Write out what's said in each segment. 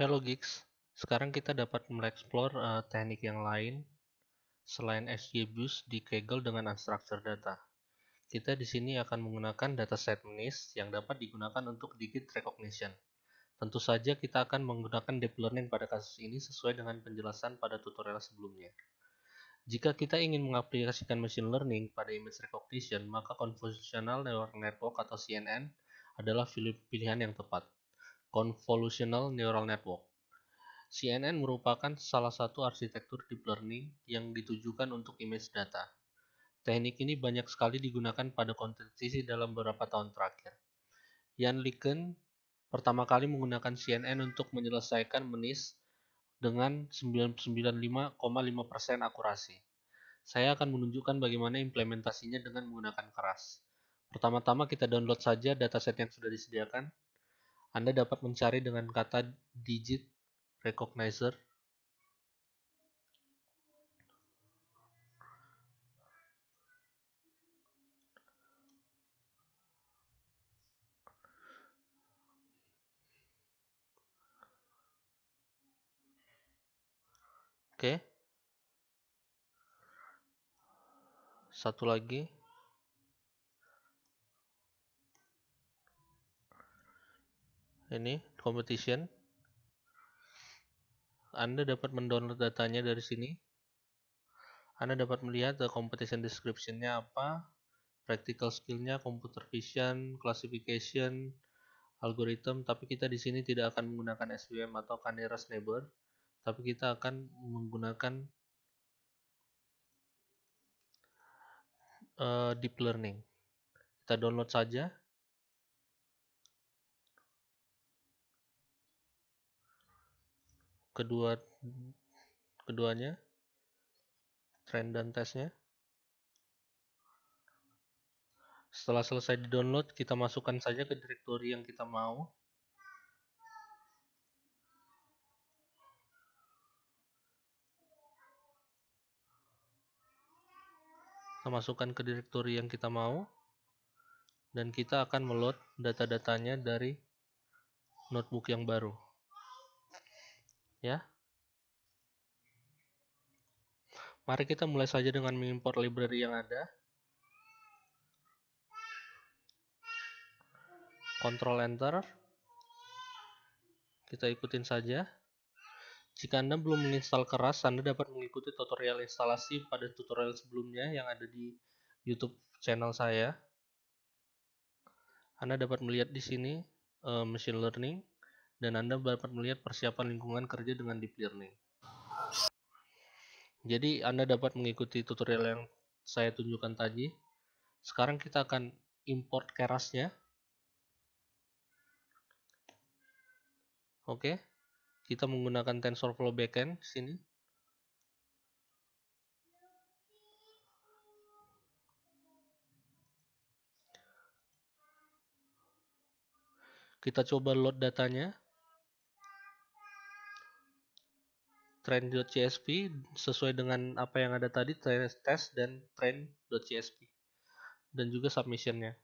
Hello Geeks, sekarang kita dapat mengeksplor uh, teknik yang lain selain SGBus di Kaggle dengan unstructured data. Kita di sini akan menggunakan dataset NIST yang dapat digunakan untuk digit recognition. Tentu saja kita akan menggunakan deep learning pada kasus ini sesuai dengan penjelasan pada tutorial sebelumnya. Jika kita ingin mengaplikasikan machine learning pada image recognition, maka convolutional neural network atau CNN adalah pilihan yang tepat. Convolutional Neural Network. CNN merupakan salah satu arsitektur deep learning yang ditujukan untuk image data. Teknik ini banyak sekali digunakan pada kompetisi dalam beberapa tahun terakhir. Ian Licken pertama kali menggunakan CNN untuk menyelesaikan menis dengan 99,5% akurasi. Saya akan menunjukkan bagaimana implementasinya dengan menggunakan keras. Pertama-tama kita download saja dataset yang sudah disediakan. Anda dapat mencari dengan kata digit recognizer Oke. Okay. Satu lagi. ini competition. Anda dapat mendownload datanya dari sini. Anda dapat melihat the uh, competition description-nya apa, practical skill-nya, computer vision, classification, algorithm, tapi kita di sini tidak akan menggunakan SVM atau nearest Neighbor, tapi kita akan menggunakan uh, deep learning. Kita download saja. kedua keduanya trend dan tesnya setelah selesai di download kita masukkan saja ke direktori yang kita mau kita masukkan ke direktori yang kita mau dan kita akan meload data-datanya dari notebook yang baru ya. Mari kita mulai saja dengan mengimpor library yang ada. Control Enter. Kita ikutin saja. Jika Anda belum menginstal keras, Anda dapat mengikuti tutorial instalasi pada tutorial sebelumnya yang ada di YouTube channel saya. Anda dapat melihat di sini uh, machine learning dan Anda dapat melihat persiapan lingkungan kerja dengan deep learning. Jadi Anda dapat mengikuti tutorial yang saya tunjukkan tadi. Sekarang kita akan import kerasnya. Oke, kita menggunakan TensorFlow backend sini. Kita coba load datanya. train.csv sesuai dengan apa yang ada tadi test dan train.csv dan juga submissionnya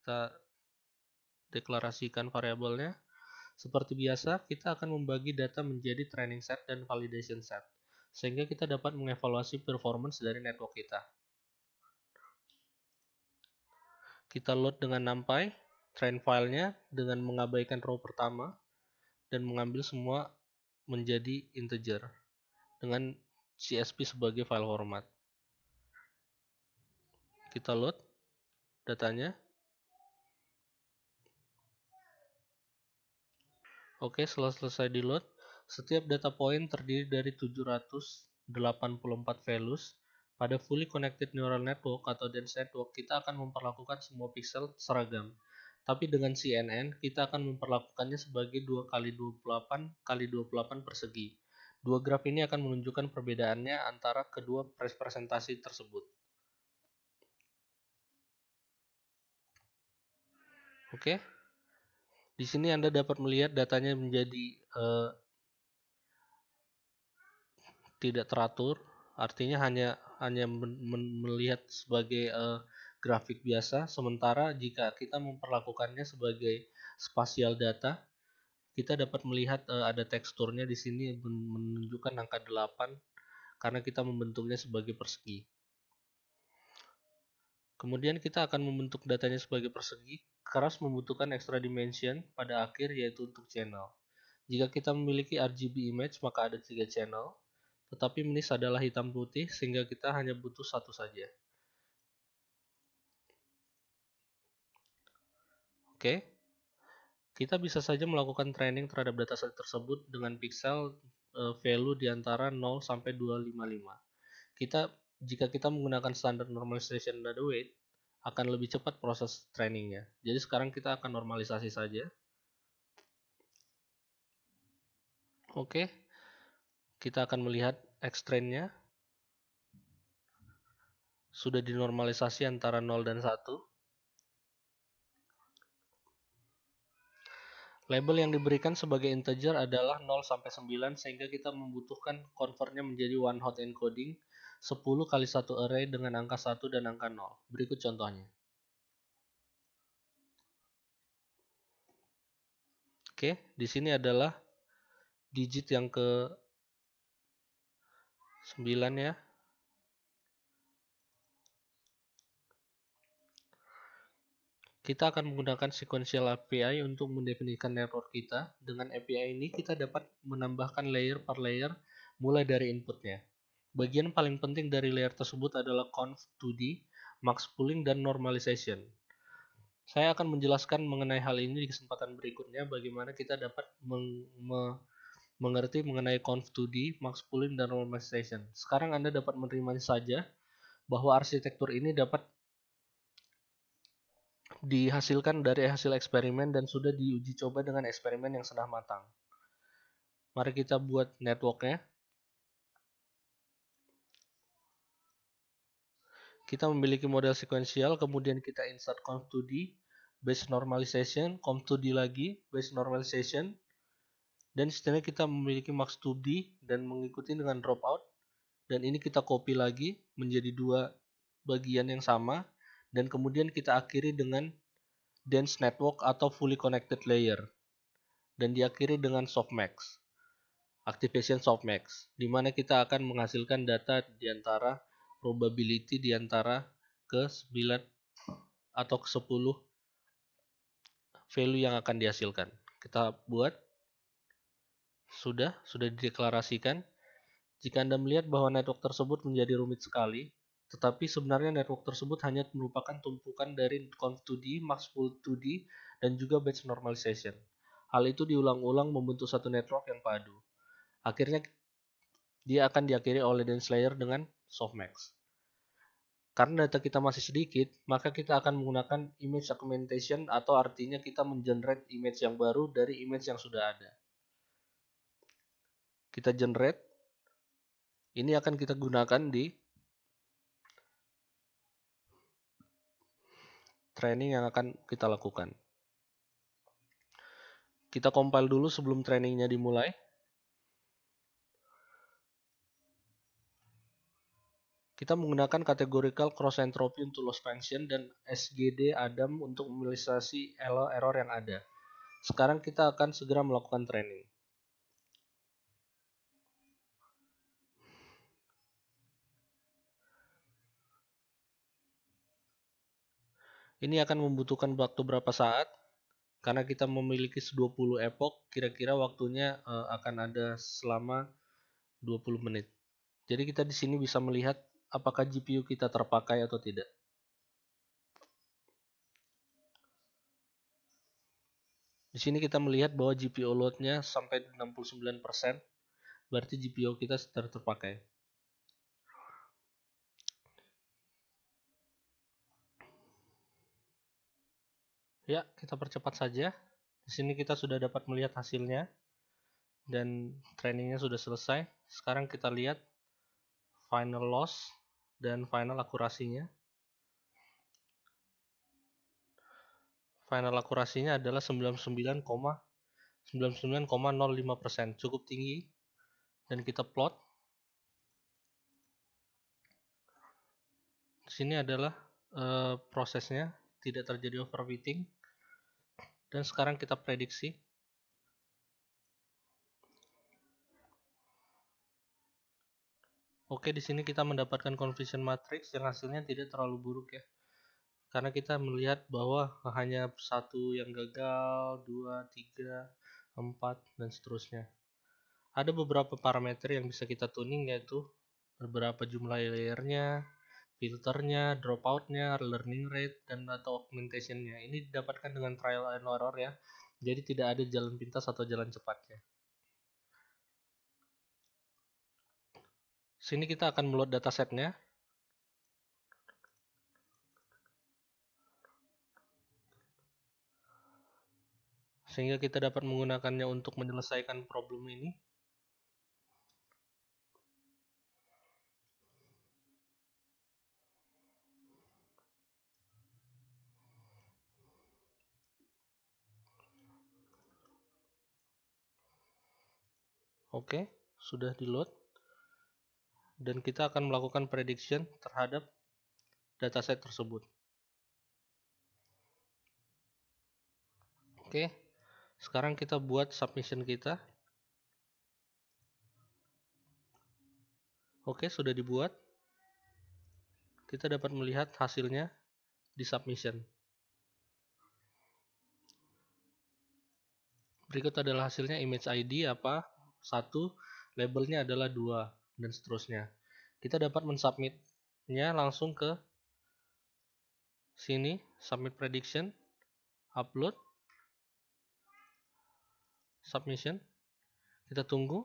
kita deklarasikan variabelnya seperti biasa kita akan membagi data menjadi training set dan validation set sehingga kita dapat mengevaluasi performance dari network kita kita load dengan numpy train filenya dengan mengabaikan row pertama dan mengambil semua menjadi integer dengan CSP sebagai file format. Kita load datanya. Oke, setelah selesai di load, setiap data point terdiri dari 784 values. Pada fully connected neural network atau dense network, kita akan memperlakukan semua pixel seragam. Tapi dengan CNN, kita akan memperlakukannya sebagai 2 kali 28 kali 28 persegi. Dua graf ini akan menunjukkan perbedaannya antara kedua presentasi tersebut. Oke. Di sini Anda dapat melihat datanya menjadi eh, tidak teratur, artinya hanya hanya men, men, melihat sebagai eh, grafik biasa, sementara jika kita memperlakukannya sebagai spasial data, kita dapat melihat uh, ada teksturnya di sini menunjukkan angka 8 karena kita membentuknya sebagai persegi. Kemudian kita akan membentuk datanya sebagai persegi, keras membutuhkan extra dimension pada akhir yaitu untuk channel. Jika kita memiliki RGB image maka ada tiga channel, tetapi menis adalah hitam putih sehingga kita hanya butuh satu saja. Oke. Kita bisa saja melakukan training terhadap dataset tersebut dengan pixel eh, value di antara 0 sampai 255. Kita jika kita menggunakan standar normalization data weight akan lebih cepat proses trainingnya. Jadi sekarang kita akan normalisasi saja. Oke. Kita akan melihat x trainnya Sudah dinormalisasi antara 0 dan 1. Label yang diberikan sebagai integer adalah 0 sampai 9 sehingga kita membutuhkan convertnya menjadi one hot encoding 10 kali satu array dengan angka 1 dan angka 0. Berikut contohnya. Oke, di sini adalah digit yang ke 9 ya. Kita akan menggunakan sequential API untuk mendefinisikan network kita. Dengan API ini kita dapat menambahkan layer per layer mulai dari inputnya. Bagian paling penting dari layer tersebut adalah conf2d, max pooling, dan normalization. Saya akan menjelaskan mengenai hal ini di kesempatan berikutnya bagaimana kita dapat meng me mengerti mengenai conf2d, max pooling, dan normalization. Sekarang Anda dapat menerima saja bahwa arsitektur ini dapat dihasilkan dari hasil eksperimen dan sudah diuji coba dengan eksperimen yang sudah matang. Mari kita buat networknya. Kita memiliki model sekuensial, kemudian kita insert conf2d, base normalization, conf2d lagi, base normalization, dan setelahnya kita memiliki max 2D dan mengikuti dengan dropout dan ini kita copy lagi menjadi dua bagian yang sama dan kemudian kita akhiri dengan dense network atau fully connected layer dan diakhiri dengan softmax activation softmax di mana kita akan menghasilkan data di antara probability di antara ke 9 atau ke 10 value yang akan dihasilkan kita buat sudah sudah dideklarasikan jika Anda melihat bahwa network tersebut menjadi rumit sekali tetapi sebenarnya network tersebut hanya merupakan tumpukan dari conf2d, max2d, dan juga batch normalization. Hal itu diulang-ulang membentuk satu network yang padu. Akhirnya dia akan diakhiri oleh dense layer dengan softmax. Karena data kita masih sedikit, maka kita akan menggunakan image augmentation atau artinya kita mengenerate image yang baru dari image yang sudah ada. Kita generate. Ini akan kita gunakan di training yang akan kita lakukan. Kita compile dulu sebelum trainingnya dimulai. Kita menggunakan categorical cross entropy untuk loss function dan SGD Adam untuk memilisasi error yang ada. Sekarang kita akan segera melakukan training. Ini akan membutuhkan waktu berapa saat? Karena kita memiliki 20 epoch, kira-kira waktunya uh, akan ada selama 20 menit. Jadi kita di sini bisa melihat apakah GPU kita terpakai atau tidak. Di sini kita melihat bahwa GPU loadnya sampai 69%, berarti GPU kita sudah terpakai. Ya, kita percepat saja. Di sini kita sudah dapat melihat hasilnya dan trainingnya sudah selesai. Sekarang kita lihat final loss dan final akurasinya. Final akurasinya adalah 99,99,05%, cukup tinggi. Dan kita plot. Di sini adalah uh, prosesnya tidak terjadi overfitting dan sekarang kita prediksi Oke, di sini kita mendapatkan confusion matrix yang hasilnya tidak terlalu buruk ya. Karena kita melihat bahwa hanya satu yang gagal, dua, tiga, empat, dan seterusnya. Ada beberapa parameter yang bisa kita tuning yaitu beberapa jumlah layernya, filternya, dropoutnya, learning rate, dan atau augmentationnya. Ini didapatkan dengan trial and error ya. Jadi tidak ada jalan pintas atau jalan cepatnya. Sini kita akan meload datasetnya. Sehingga kita dapat menggunakannya untuk menyelesaikan problem ini. Oke, sudah di load. Dan kita akan melakukan prediction terhadap dataset tersebut. Oke, sekarang kita buat submission kita. Oke, sudah dibuat. Kita dapat melihat hasilnya di submission. Berikut adalah hasilnya image ID apa, satu, labelnya adalah dua, dan seterusnya. Kita dapat mensubmitnya langsung ke sini, submit prediction, upload, submission. Kita tunggu.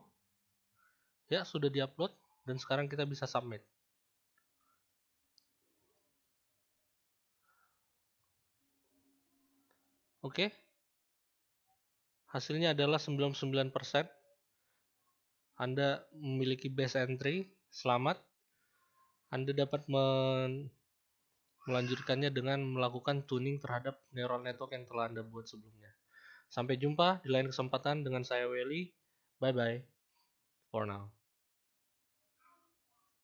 Ya, sudah diupload dan sekarang kita bisa submit. Oke. Hasilnya adalah 99% anda memiliki base entry, selamat. Anda dapat men melanjutkannya dengan melakukan tuning terhadap neural network yang telah Anda buat sebelumnya. Sampai jumpa di lain kesempatan dengan saya Welly. Bye-bye for now.